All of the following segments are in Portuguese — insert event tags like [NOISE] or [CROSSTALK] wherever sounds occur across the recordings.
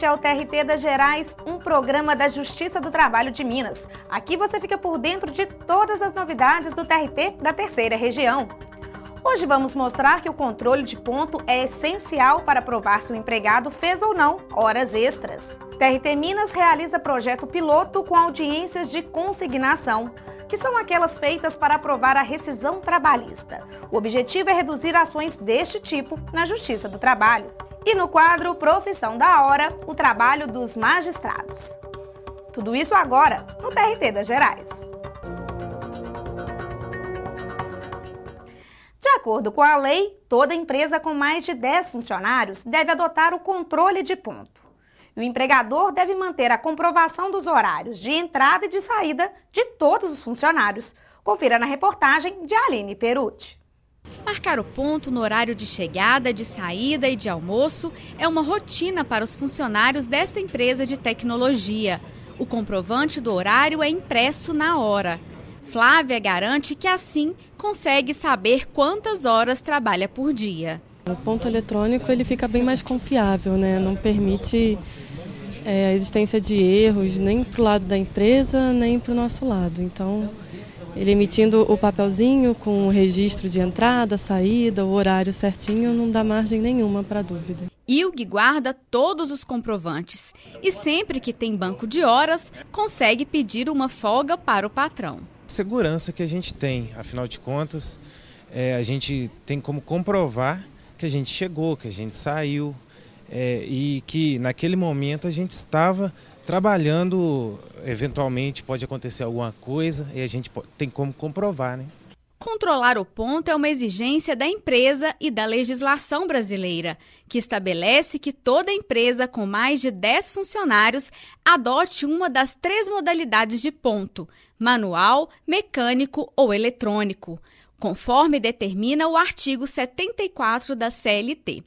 Este é o TRT das Gerais, um programa da Justiça do Trabalho de Minas. Aqui você fica por dentro de todas as novidades do TRT da terceira região. Hoje vamos mostrar que o controle de ponto é essencial para provar se o empregado fez ou não horas extras. TRT Minas realiza projeto piloto com audiências de consignação, que são aquelas feitas para aprovar a rescisão trabalhista. O objetivo é reduzir ações deste tipo na Justiça do Trabalho. E no quadro Profissão da Hora, o trabalho dos magistrados. Tudo isso agora no TRT das Gerais. De acordo com a lei, toda empresa com mais de 10 funcionários deve adotar o controle de ponto. E o empregador deve manter a comprovação dos horários de entrada e de saída de todos os funcionários. Confira na reportagem de Aline Perucci. Marcar o ponto no horário de chegada, de saída e de almoço é uma rotina para os funcionários desta empresa de tecnologia. O comprovante do horário é impresso na hora. Flávia garante que assim consegue saber quantas horas trabalha por dia. O ponto eletrônico ele fica bem mais confiável, né? não permite é, a existência de erros nem para o lado da empresa, nem para o nosso lado. Então, ele emitindo o papelzinho com o registro de entrada, saída, o horário certinho, não dá margem nenhuma para dúvida. ILG guarda todos os comprovantes e sempre que tem banco de horas, consegue pedir uma folga para o patrão. segurança que a gente tem, afinal de contas, é, a gente tem como comprovar que a gente chegou, que a gente saiu é, e que naquele momento a gente estava Trabalhando, eventualmente pode acontecer alguma coisa e a gente tem como comprovar, né? Controlar o ponto é uma exigência da empresa e da legislação brasileira, que estabelece que toda empresa com mais de 10 funcionários adote uma das três modalidades de ponto: manual, mecânico ou eletrônico, conforme determina o artigo 74 da CLT.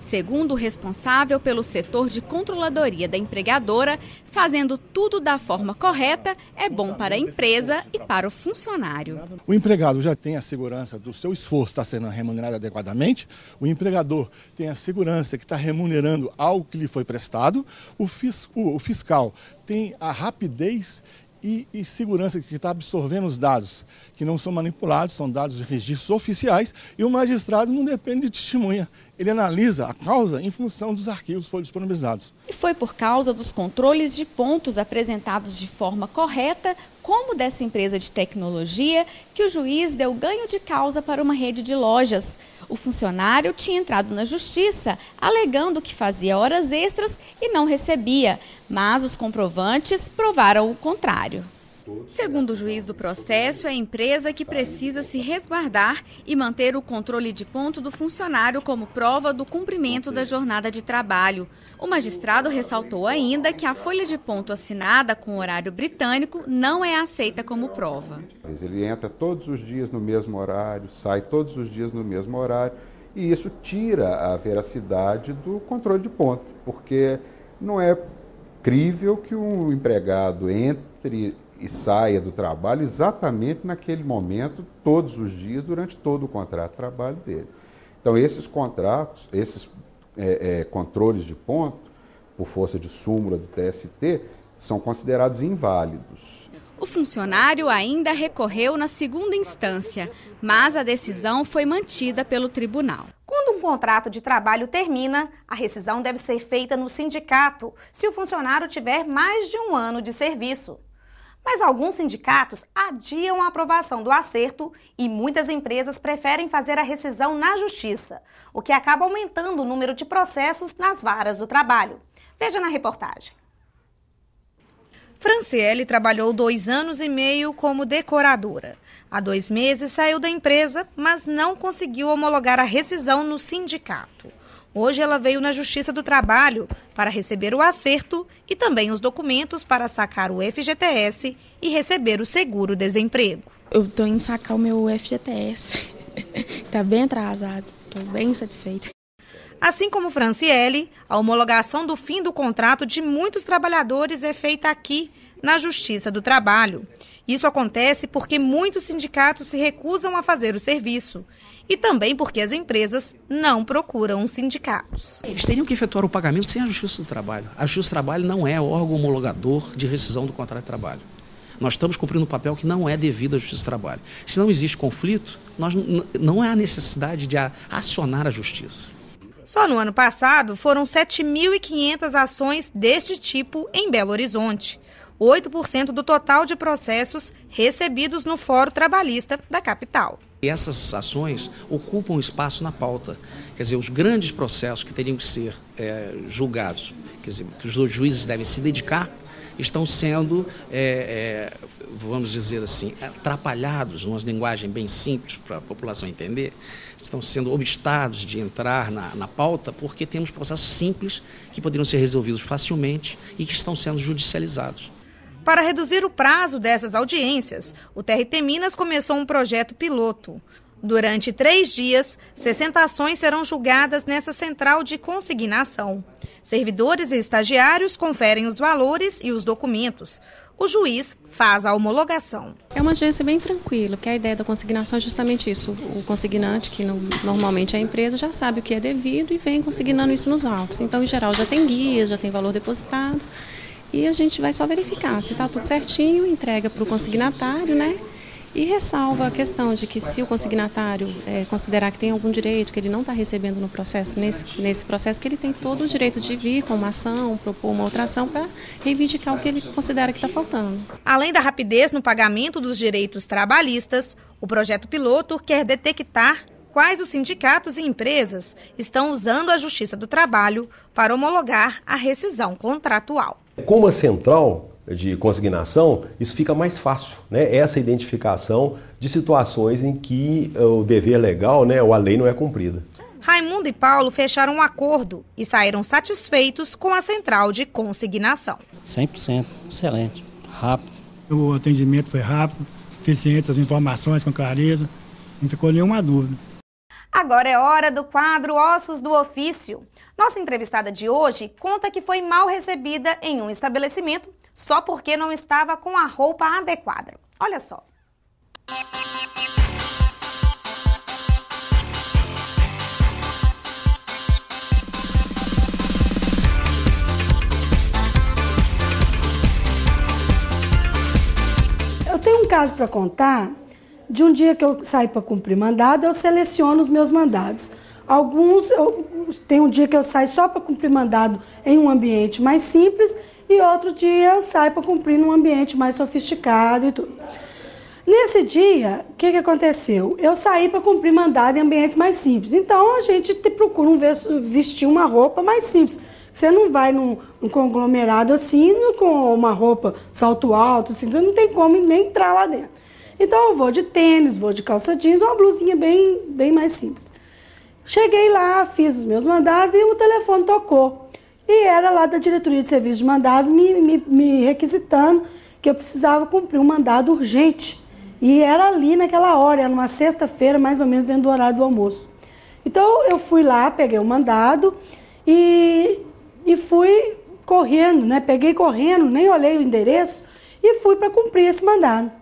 Segundo o responsável pelo setor de controladoria da empregadora, fazendo tudo da forma correta é bom para a empresa e para o funcionário. O empregado já tem a segurança do seu esforço estar tá sendo remunerado adequadamente, o empregador tem a segurança que está remunerando algo que lhe foi prestado, o, o fiscal tem a rapidez e, e, segurança que está absorvendo os dados, que não são manipulados, são dados de registros oficiais, e o magistrado não depende de testemunha ele analisa a causa em função dos arquivos que foram disponibilizados. E foi por causa dos controles de pontos apresentados de forma correta, como dessa empresa de tecnologia, que o juiz deu ganho de causa para uma rede de lojas. O funcionário tinha entrado na justiça alegando que fazia horas extras e não recebia, mas os comprovantes provaram o contrário. Segundo o juiz do processo, é a empresa que precisa se resguardar e manter o controle de ponto do funcionário como prova do cumprimento da jornada de trabalho. O magistrado ressaltou ainda que a folha de ponto assinada com horário britânico não é aceita como prova. Ele entra todos os dias no mesmo horário, sai todos os dias no mesmo horário, e isso tira a veracidade do controle de ponto, porque não é crível que um empregado entre e saia do trabalho exatamente naquele momento, todos os dias, durante todo o contrato de trabalho dele. Então, esses contratos, esses é, é, controles de ponto, por força de súmula do TST, são considerados inválidos. O funcionário ainda recorreu na segunda instância, mas a decisão foi mantida pelo tribunal. Quando um contrato de trabalho termina, a rescisão deve ser feita no sindicato, se o funcionário tiver mais de um ano de serviço. Mas alguns sindicatos adiam a aprovação do acerto e muitas empresas preferem fazer a rescisão na justiça, o que acaba aumentando o número de processos nas varas do trabalho. Veja na reportagem. Franciele trabalhou dois anos e meio como decoradora. Há dois meses saiu da empresa, mas não conseguiu homologar a rescisão no sindicato. Hoje ela veio na Justiça do Trabalho para receber o acerto e também os documentos para sacar o FGTS e receber o seguro-desemprego. Eu estou em sacar o meu FGTS. Está [LAUGHS] bem atrasado. Estou bem satisfeita. Assim como Franciele, a homologação do fim do contrato de muitos trabalhadores é feita aqui, na Justiça do Trabalho. Isso acontece porque muitos sindicatos se recusam a fazer o serviço e também porque as empresas não procuram sindicatos. Eles teriam que efetuar o pagamento sem a Justiça do Trabalho. A Justiça do Trabalho não é órgão homologador de rescisão do contrato de trabalho. Nós estamos cumprindo um papel que não é devido à Justiça do Trabalho. Se não existe conflito, nós não há necessidade de acionar a Justiça. Só no ano passado foram 7.500 ações deste tipo em Belo Horizonte. 8% do total de processos recebidos no Fórum Trabalhista da capital. Essas ações ocupam espaço na pauta. Quer dizer, os grandes processos que teriam que ser é, julgados, quer dizer, que os juízes devem se dedicar, estão sendo, é, é, vamos dizer assim, atrapalhados, numa linguagem bem simples para a população entender, estão sendo obstados de entrar na, na pauta porque temos processos simples que poderiam ser resolvidos facilmente e que estão sendo judicializados. Para reduzir o prazo dessas audiências, o TRT Minas começou um projeto piloto. Durante três dias, 60 ações serão julgadas nessa central de consignação. Servidores e estagiários conferem os valores e os documentos. O juiz faz a homologação. É uma agência bem tranquila, porque a ideia da consignação é justamente isso. O consignante, que normalmente é a empresa, já sabe o que é devido e vem consignando isso nos autos. Então, em geral, já tem guia, já tem valor depositado e a gente vai só verificar se está tudo certinho, entrega para o consignatário, né? E ressalva a questão de que se o consignatário é, considerar que tem algum direito que ele não está recebendo no processo, nesse, nesse processo, que ele tem todo o direito de vir com uma ação, propor uma outra ação para reivindicar o que ele considera que está faltando. Além da rapidez no pagamento dos direitos trabalhistas, o projeto piloto quer detectar quais os sindicatos e empresas estão usando a Justiça do Trabalho para homologar a rescisão contratual. Com uma central de consignação, isso fica mais fácil, né? É essa identificação de situações em que eh, o dever legal né, ou a lei não é cumprida. Raimundo e Paulo fecharam um acordo e saíram satisfeitos com a central de consignação. 100%, excelente, rápido. O atendimento foi rápido, eficiente, as informações com clareza, não ficou nenhuma dúvida. Agora é hora do quadro Ossos do Ofício. Nossa entrevistada de hoje conta que foi mal recebida em um estabelecimento só porque não estava com a roupa adequada. Olha só. Eu tenho um caso para contar de um dia que eu saio para cumprir mandado, eu seleciono os meus mandados. Alguns, eu, tem um dia que eu saio só para cumprir mandado em um ambiente mais simples e outro dia eu saio para cumprir num ambiente mais sofisticado e tudo. Nesse dia, o que, que aconteceu? Eu saí para cumprir mandado em ambientes mais simples. Então a gente te, procura um, vestir uma roupa mais simples. Você não vai num, num conglomerado assim, com uma roupa salto alto, assim, você não tem como nem entrar lá dentro. Então eu vou de tênis, vou de calça jeans, uma blusinha bem, bem mais simples. Cheguei lá, fiz os meus mandados e o telefone tocou. E era lá da diretoria de serviços de mandados me, me, me requisitando que eu precisava cumprir um mandado urgente. E era ali naquela hora, era uma sexta-feira, mais ou menos dentro do horário do almoço. Então eu fui lá, peguei o mandado e, e fui correndo, né? Peguei correndo, nem olhei o endereço e fui para cumprir esse mandado.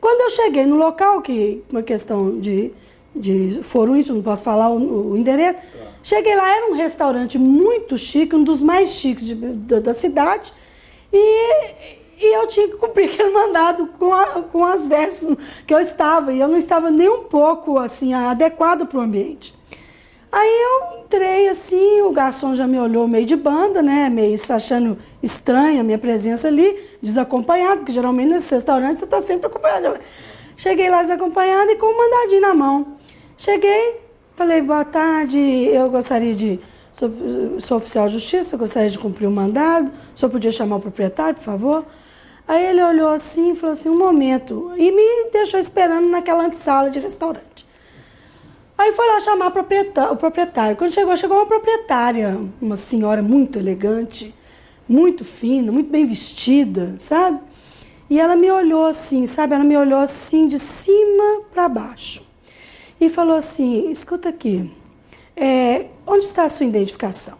Quando eu cheguei no local, que uma questão de de Foruíte, não posso falar o, o endereço. Tá. Cheguei lá, era um restaurante muito chique, um dos mais chiques de, da, da, cidade, e, e eu tinha que cumprir [LAUGHS] aquele mandado com, a, com as versos que eu estava, e eu não estava nem um pouco assim adequada para o ambiente. Aí eu entrei assim, o garçom já me olhou meio de banda, né? Meio achando estranha a minha presença ali, desacompanhado, porque geralmente nesses restaurantes você está sempre acompanhado. Cheguei lá desacompanhada e com um mandadinho na mão. Cheguei, falei, boa tarde, eu gostaria de. Sou, sou oficial de justiça, gostaria de cumprir o um mandado, o senhor podia chamar o proprietário, por favor? Aí ele olhou assim e falou assim, um momento, e me deixou esperando naquela antessala de restaurante. Aí foi lá chamar o proprietário. Quando chegou, chegou uma proprietária, uma senhora muito elegante, muito fina, muito bem vestida, sabe? E ela me olhou assim, sabe? Ela me olhou assim de cima para baixo e falou assim: escuta aqui, é, onde está a sua identificação?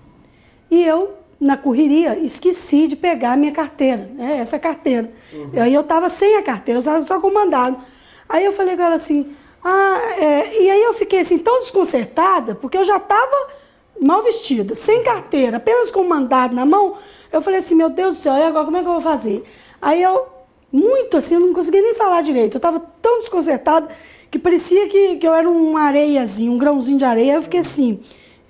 E eu, na correria, esqueci de pegar a minha carteira, né, essa carteira. Uhum. Aí eu estava sem a carteira, eu estava só com o mandado. Aí eu falei com ela assim: ah, é, e aí eu fiquei assim tão desconcertada, porque eu já estava mal vestida, sem carteira, apenas com o mandado na mão. Eu falei assim: meu Deus do céu, e agora como é que eu vou fazer? Aí eu muito assim, eu não conseguia nem falar direito. Eu estava tão desconcertada que parecia que, que eu era uma areiazinho, um grãozinho de areia. Eu fiquei assim,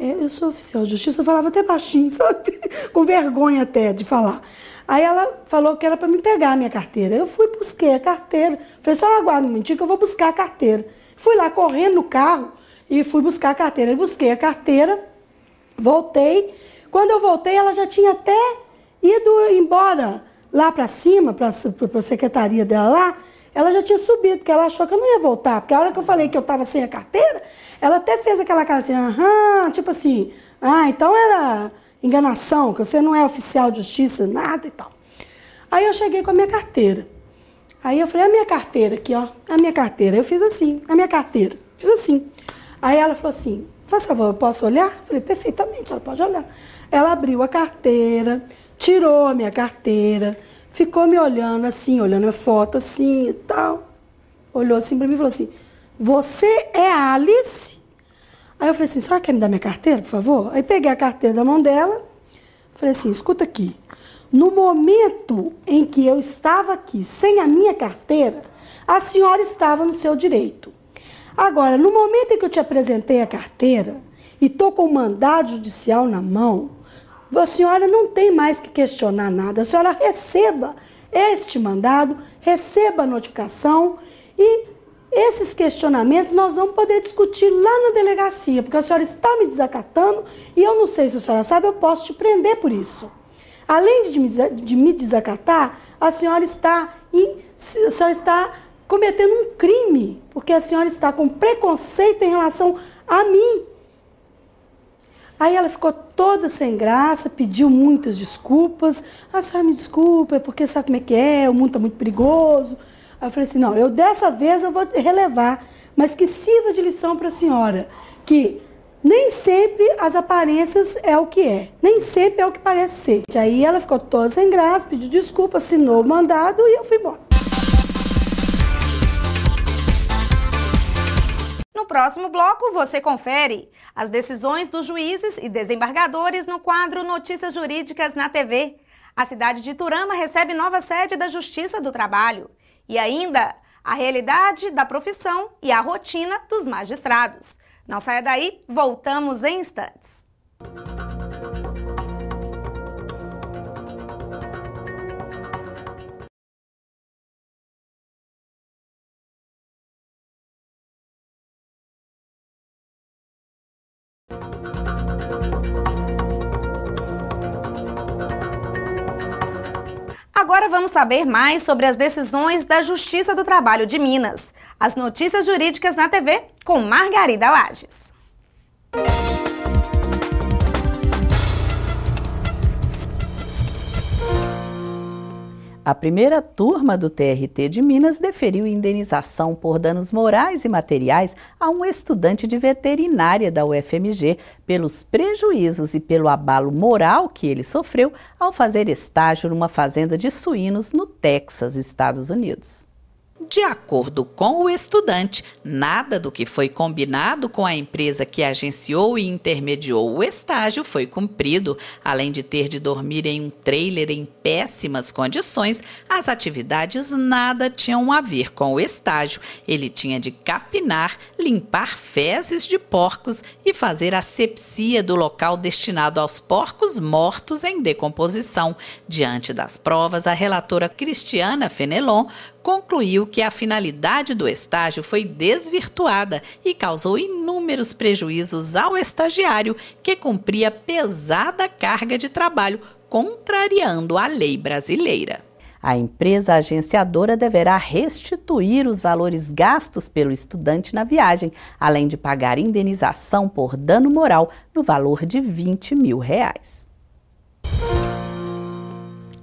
é, eu sou oficial de justiça, eu falava até baixinho, [LAUGHS] com vergonha até de falar. Aí ela falou que era para me pegar a minha carteira. Eu fui, busquei a carteira. Falei, só aguarda um minutinho que eu vou buscar a carteira. Fui lá correndo no carro e fui buscar a carteira. Eu busquei a carteira, voltei. Quando eu voltei, ela já tinha até ido embora lá para cima, para a secretaria dela lá, ela já tinha subido, porque ela achou que eu não ia voltar. Porque a hora que eu falei que eu estava sem a carteira, ela até fez aquela cara assim, aham, tipo assim, ah, então era enganação, que você não é oficial de justiça, nada e tal. Aí eu cheguei com a minha carteira. Aí eu falei, a minha carteira aqui, ó, a minha carteira. Eu fiz assim, a minha carteira, fiz assim. Aí ela falou assim, Faz favor, eu posso olhar? Falei, perfeitamente, ela pode olhar. Ela abriu a carteira, tirou a minha carteira, ficou me olhando assim, olhando a foto assim e tal. Olhou assim para mim e falou assim: Você é Alice? Aí eu falei assim: A senhora quer me dar minha carteira, por favor? Aí peguei a carteira da mão dela, falei assim: Escuta aqui. No momento em que eu estava aqui sem a minha carteira, a senhora estava no seu direito. Agora, no momento em que eu te apresentei a carteira e estou com o mandado judicial na mão, a senhora não tem mais que questionar nada. A senhora receba este mandado, receba a notificação e esses questionamentos nós vamos poder discutir lá na delegacia, porque a senhora está me desacatando e eu não sei se a senhora sabe, eu posso te prender por isso. Além de me desacatar, a senhora está, in, a senhora está cometendo um crime, porque a senhora está com preconceito em relação a mim. Aí ela ficou toda sem graça, pediu muitas desculpas. A ah, senhora me desculpa, é porque sabe como é que é, o mundo está muito perigoso. Aí eu falei assim, não, eu dessa vez eu vou relevar, mas que sirva de lição para a senhora, que nem sempre as aparências é o que é, nem sempre é o que parece ser. Aí ela ficou toda sem graça, pediu desculpa, assinou o mandado e eu fui embora. próximo bloco, você confere as decisões dos juízes e desembargadores no quadro Notícias Jurídicas na TV. A cidade de Turama recebe nova sede da Justiça do Trabalho. E ainda a realidade da profissão e a rotina dos magistrados. Não saia daí, voltamos em instantes. Vamos saber mais sobre as decisões da Justiça do Trabalho de Minas. As notícias jurídicas na TV com Margarida Lages. A primeira turma do TRT de Minas deferiu indenização por danos morais e materiais a um estudante de veterinária da UFMG pelos prejuízos e pelo abalo moral que ele sofreu ao fazer estágio numa fazenda de suínos no Texas, Estados Unidos. De acordo com o estudante, nada do que foi combinado com a empresa que agenciou e intermediou o estágio foi cumprido. Além de ter de dormir em um trailer em péssimas condições, as atividades nada tinham a ver com o estágio. Ele tinha de capinar, limpar fezes de porcos e fazer asepsia do local destinado aos porcos mortos em decomposição. Diante das provas, a relatora Cristiana Fenelon concluiu que a finalidade do estágio foi desvirtuada e causou inúmeros prejuízos ao estagiário que cumpria pesada carga de trabalho, contrariando a lei brasileira. A empresa agenciadora deverá restituir os valores gastos pelo estudante na viagem, além de pagar indenização por dano moral no valor de 20 mil reais.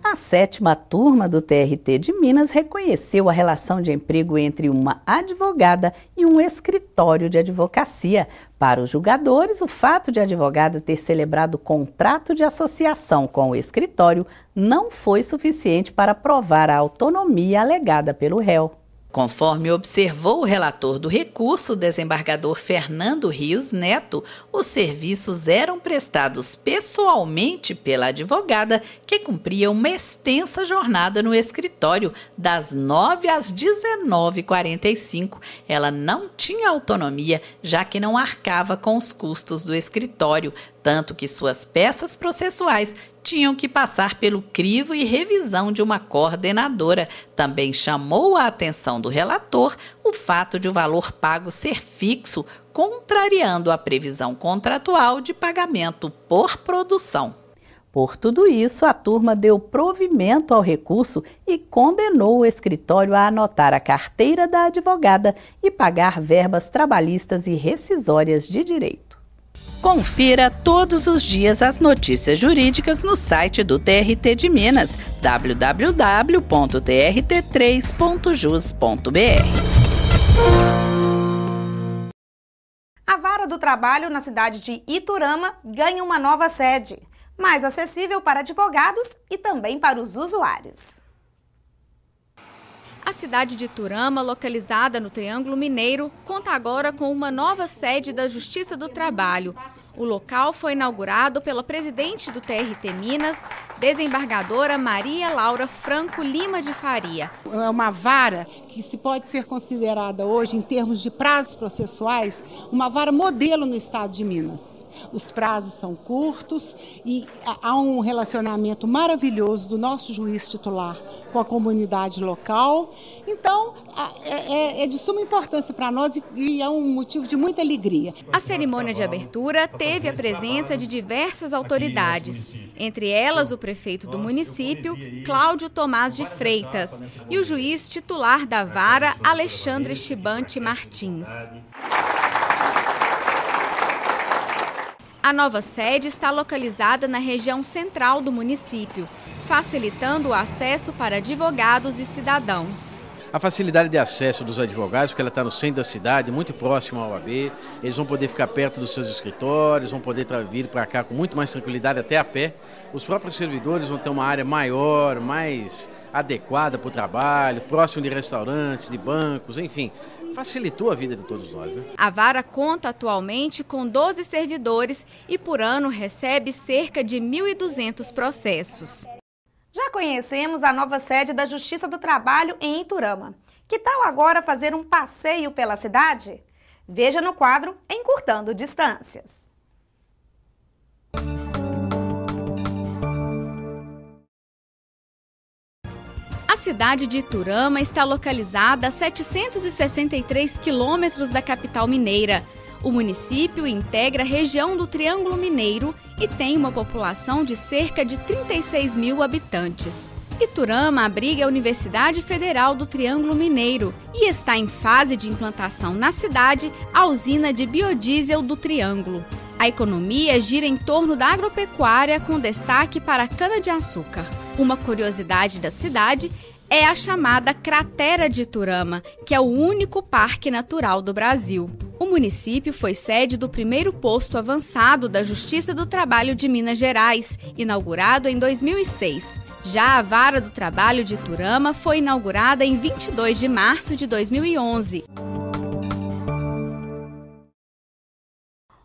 A sétima turma do TRT de Minas reconheceu a relação de emprego entre uma advogada e um escritório de advocacia. Para os julgadores, o fato de a advogada ter celebrado contrato de associação com o escritório não foi suficiente para provar a autonomia alegada pelo réu. Conforme observou o relator do recurso, o desembargador Fernando Rios Neto, os serviços eram prestados pessoalmente pela advogada, que cumpria uma extensa jornada no escritório, das 9 às 19h45. Ela não tinha autonomia, já que não arcava com os custos do escritório, tanto que suas peças processuais tinham que passar pelo crivo e revisão de uma coordenadora. Também chamou a atenção do relator o fato de o valor pago ser fixo, contrariando a previsão contratual de pagamento por produção. Por tudo isso, a turma deu provimento ao recurso e condenou o escritório a anotar a carteira da advogada e pagar verbas trabalhistas e rescisórias de direito. Confira todos os dias as notícias jurídicas no site do TRT de Minas, www.trt3.jus.br. A Vara do Trabalho na cidade de Iturama ganha uma nova sede, mais acessível para advogados e também para os usuários. A cidade de Iturama, localizada no Triângulo Mineiro, conta agora com uma nova sede da Justiça do Trabalho. O local foi inaugurado pela presidente do TRT Minas, desembargadora Maria Laura Franco Lima de Faria. É uma vara que se pode ser considerada hoje, em termos de prazos processuais, uma vara modelo no estado de Minas. Os prazos são curtos e há um relacionamento maravilhoso do nosso juiz titular com a comunidade local. Então, é, é, é de suma importância para nós e é um motivo de muita alegria. A cerimônia de abertura teve a presença de diversas autoridades entre elas o prefeito do município, Cláudio Tomás de Freitas, né? e o juiz titular da vara, né? Alexandre tipo Chibante Martins. A nova sede está localizada na região central do município, facilitando o acesso para advogados e cidadãos. A facilidade de acesso dos advogados, porque ela está no centro da cidade, muito próximo ao AB, eles vão poder ficar perto dos seus escritórios, vão poder vir para cá com muito mais tranquilidade, até a pé. Os próprios servidores vão ter uma área maior, mais adequada para o trabalho, próximo de restaurantes, de bancos, enfim facilitou a vida de todos nós. Né? A vara conta atualmente com 12 servidores e por ano recebe cerca de 1.200 processos. Já conhecemos a nova sede da Justiça do Trabalho em Iturama. Que tal agora fazer um passeio pela cidade? Veja no quadro Encurtando Distâncias. A cidade de Iturama está localizada a 763 quilômetros da capital mineira. O município integra a região do Triângulo Mineiro e tem uma população de cerca de 36 mil habitantes. Iturama abriga a Universidade Federal do Triângulo Mineiro e está em fase de implantação na cidade a usina de biodiesel do Triângulo. A economia gira em torno da agropecuária, com destaque para a cana-de-açúcar. Uma curiosidade da cidade é a chamada Cratera de Iturama, que é o único parque natural do Brasil. O município foi sede do primeiro posto avançado da Justiça do Trabalho de Minas Gerais, inaugurado em 2006. Já a Vara do Trabalho de Turama foi inaugurada em 22 de março de 2011.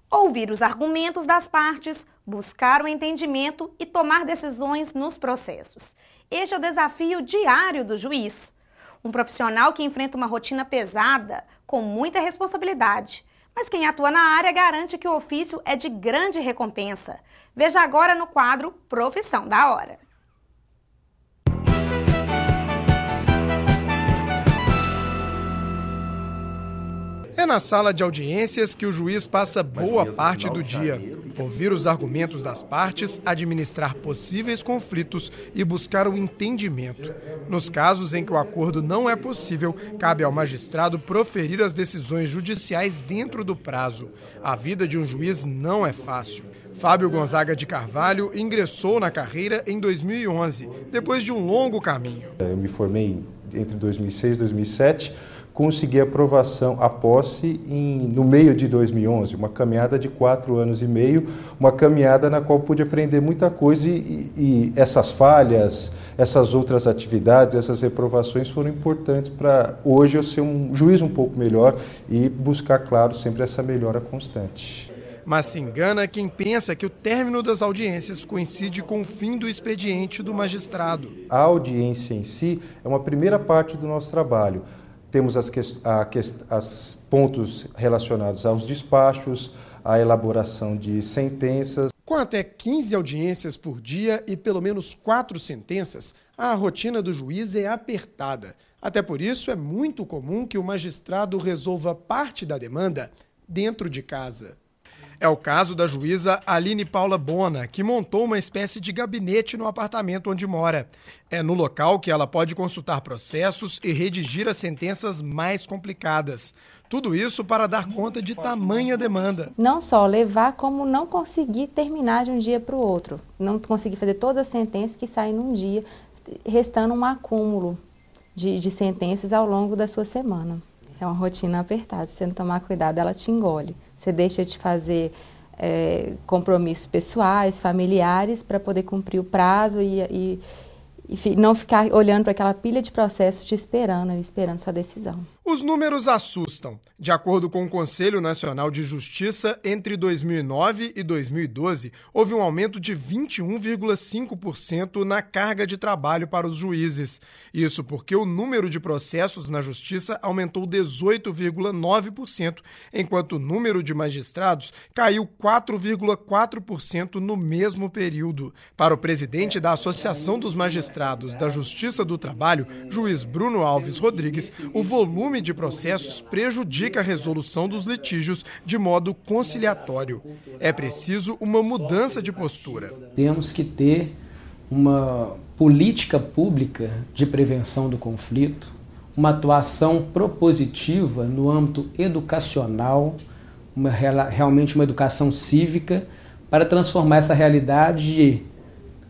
Ouvir os argumentos das partes, buscar o entendimento e tomar decisões nos processos. Este é o desafio diário do juiz. Um profissional que enfrenta uma rotina pesada, com muita responsabilidade. Mas quem atua na área garante que o ofício é de grande recompensa. Veja agora no quadro Profissão da Hora. É na sala de audiências que o juiz passa boa parte do tá dia. Ouvir os argumentos das partes, administrar possíveis conflitos e buscar o um entendimento. Nos casos em que o acordo não é possível, cabe ao magistrado proferir as decisões judiciais dentro do prazo. A vida de um juiz não é fácil. Fábio Gonzaga de Carvalho ingressou na carreira em 2011, depois de um longo caminho. Eu me formei entre 2006 e 2007 conseguir aprovação, a posse, em, no meio de 2011, uma caminhada de quatro anos e meio, uma caminhada na qual pude aprender muita coisa e, e essas falhas, essas outras atividades, essas reprovações foram importantes para hoje eu ser um juiz um pouco melhor e buscar, claro, sempre essa melhora constante. Mas se engana é quem pensa que o término das audiências coincide com o fim do expediente do magistrado. A audiência em si é uma primeira parte do nosso trabalho. Temos as, a, as pontos relacionados aos despachos, à elaboração de sentenças. Com até 15 audiências por dia e pelo menos quatro sentenças, a rotina do juiz é apertada. Até por isso, é muito comum que o magistrado resolva parte da demanda dentro de casa. É o caso da juíza Aline Paula Bona, que montou uma espécie de gabinete no apartamento onde mora. É no local que ela pode consultar processos e redigir as sentenças mais complicadas. Tudo isso para dar conta de tamanha demanda. Não só levar, como não conseguir terminar de um dia para o outro. Não conseguir fazer todas as sentenças que saem num dia, restando um acúmulo de, de sentenças ao longo da sua semana. É uma rotina apertada. Se você não tomar cuidado, ela te engole. Você deixa de fazer é, compromissos pessoais, familiares, para poder cumprir o prazo e, e, e não ficar olhando para aquela pilha de processo te esperando, esperando sua decisão. Os números assustam. De acordo com o Conselho Nacional de Justiça, entre 2009 e 2012, houve um aumento de 21,5% na carga de trabalho para os juízes. Isso porque o número de processos na Justiça aumentou 18,9%, enquanto o número de magistrados caiu 4,4% no mesmo período. Para o presidente da Associação dos Magistrados da Justiça do Trabalho, juiz Bruno Alves Rodrigues, o volume volume de processos prejudica a resolução dos litígios de modo conciliatório. É preciso uma mudança de postura. Temos que ter uma política pública de prevenção do conflito, uma atuação propositiva no âmbito educacional, uma, realmente uma educação cívica, para transformar essa realidade de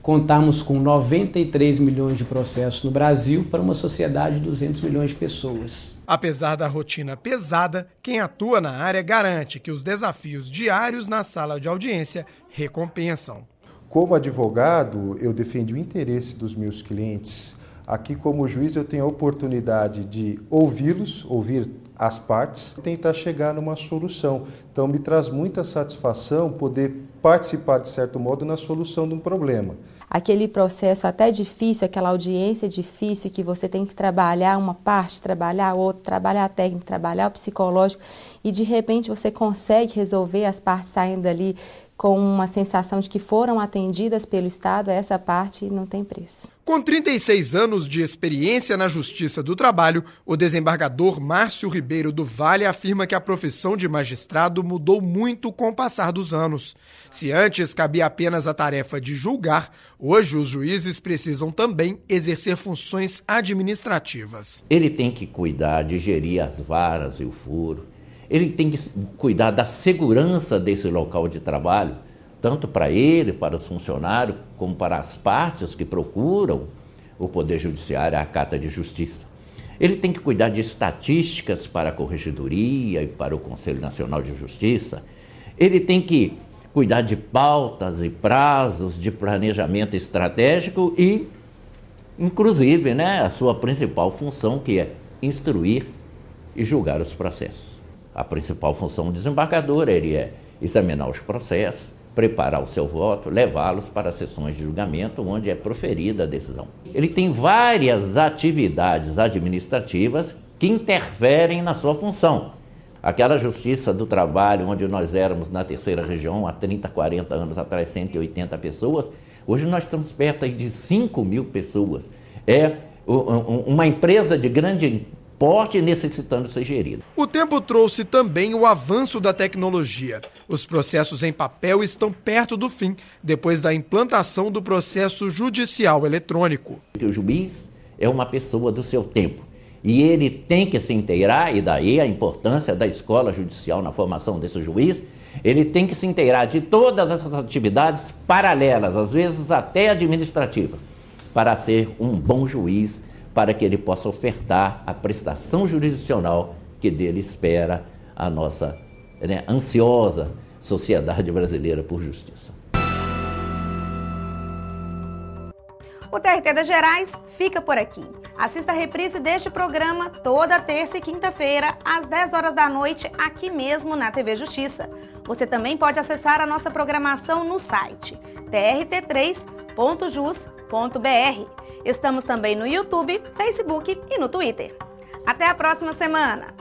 contarmos com 93 milhões de processos no Brasil para uma sociedade de 200 milhões de pessoas. Apesar da rotina pesada, quem atua na área garante que os desafios diários na sala de audiência recompensam. Como advogado, eu defendo o interesse dos meus clientes. Aqui, como juiz, eu tenho a oportunidade de ouvi-los, ouvir as partes e tentar chegar numa solução. Então, me traz muita satisfação poder participar, de certo modo, na solução de um problema. Aquele processo até difícil, aquela audiência difícil que você tem que trabalhar uma parte, trabalhar outra, trabalhar a técnica, trabalhar o psicológico e de repente você consegue resolver as partes saindo ali com uma sensação de que foram atendidas pelo Estado, essa parte não tem preço. Com 36 anos de experiência na Justiça do Trabalho, o desembargador Márcio Ribeiro do Vale afirma que a profissão de magistrado mudou muito com o passar dos anos. Se antes cabia apenas a tarefa de julgar, hoje os juízes precisam também exercer funções administrativas. Ele tem que cuidar de gerir as varas e o furo, ele tem que cuidar da segurança desse local de trabalho tanto para ele, para os funcionários, como para as partes que procuram o Poder Judiciário a cata de justiça. Ele tem que cuidar de estatísticas para a Corregedoria e para o Conselho Nacional de Justiça. Ele tem que cuidar de pautas e prazos de planejamento estratégico e, inclusive, né, a sua principal função, que é instruir e julgar os processos. A principal função do desembargador ele é examinar os processos, preparar o seu voto, levá-los para sessões de julgamento onde é proferida a decisão. Ele tem várias atividades administrativas que interferem na sua função. Aquela justiça do trabalho onde nós éramos na terceira região há 30, 40 anos atrás 180 pessoas, hoje nós estamos perto de 5 mil pessoas. É uma empresa de grande porte necessitando ser gerido. O tempo trouxe também o avanço da tecnologia. Os processos em papel estão perto do fim, depois da implantação do processo judicial eletrônico. O juiz é uma pessoa do seu tempo. E ele tem que se inteirar, e daí a importância da escola judicial na formação desse juiz, ele tem que se inteirar de todas essas atividades paralelas, às vezes até administrativas, para ser um bom juiz para que ele possa ofertar a prestação jurisdicional que dele espera a nossa né, ansiosa sociedade brasileira por justiça. O TRT das Gerais fica por aqui. Assista a reprise deste programa toda terça e quinta-feira, às 10 horas da noite, aqui mesmo na TV Justiça. Você também pode acessar a nossa programação no site trt3.com www.jus.br. Estamos também no YouTube, Facebook e no Twitter. Até a próxima semana!